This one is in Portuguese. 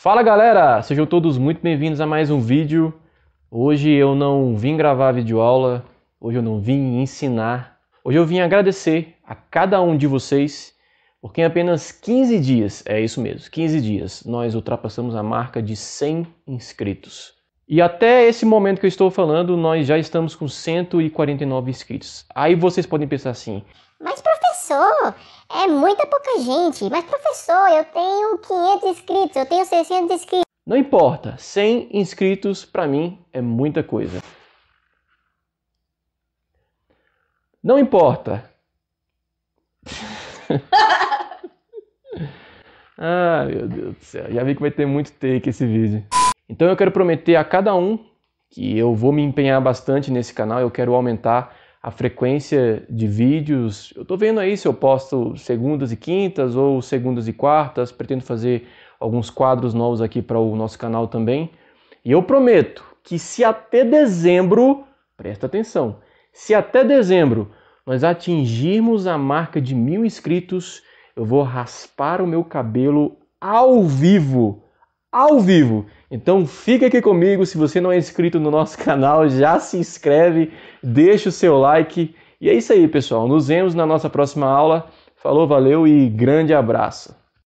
Fala galera, sejam todos muito bem-vindos a mais um vídeo. Hoje eu não vim gravar videoaula, hoje eu não vim ensinar. Hoje eu vim agradecer a cada um de vocês, porque em apenas 15 dias, é isso mesmo, 15 dias, nós ultrapassamos a marca de 100 inscritos. E até esse momento que eu estou falando, nós já estamos com 149 inscritos. Aí vocês podem pensar assim: mas professor, é muita pouca gente. Mas, professor, eu tenho 500 inscritos, eu tenho 600 inscritos. Não importa, 100 inscritos para mim é muita coisa. Não importa. ah, meu Deus do céu. Já vi que vai ter muito take esse vídeo. Então eu quero prometer a cada um que eu vou me empenhar bastante nesse canal, eu quero aumentar a frequência de vídeos. Eu estou vendo aí se eu posto segundas e quintas ou segundas e quartas. Pretendo fazer alguns quadros novos aqui para o nosso canal também. E eu prometo que se até dezembro, presta atenção, se até dezembro nós atingirmos a marca de mil inscritos, eu vou raspar o meu cabelo ao vivo, ao vivo. Então fica aqui comigo, se você não é inscrito no nosso canal, já se inscreve, deixa o seu like. E é isso aí, pessoal. Nos vemos na nossa próxima aula. Falou, valeu e grande abraço.